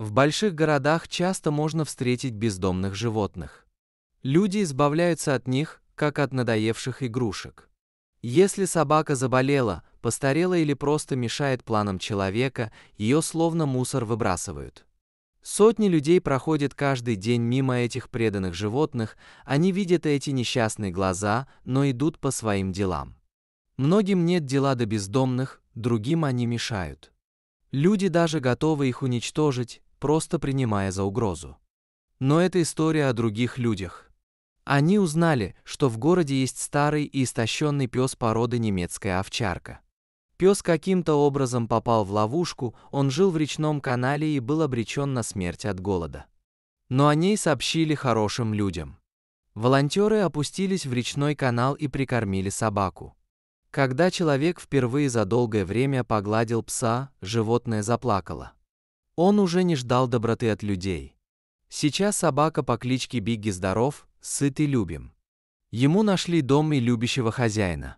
В больших городах часто можно встретить бездомных животных. Люди избавляются от них, как от надоевших игрушек. Если собака заболела, постарела или просто мешает планам человека, ее словно мусор выбрасывают. Сотни людей проходят каждый день мимо этих преданных животных, они видят эти несчастные глаза, но идут по своим делам. Многим нет дела до бездомных, другим они мешают. Люди даже готовы их уничтожить, просто принимая за угрозу. Но это история о других людях. Они узнали, что в городе есть старый и истощенный пес породы немецкая овчарка. Пес каким-то образом попал в ловушку, он жил в речном канале и был обречен на смерть от голода. Но о ней сообщили хорошим людям. Волонтеры опустились в речной канал и прикормили собаку. Когда человек впервые за долгое время погладил пса, животное заплакало. Он уже не ждал доброты от людей. Сейчас собака по кличке Бигги здоров, сыт и любим. Ему нашли дом и любящего хозяина.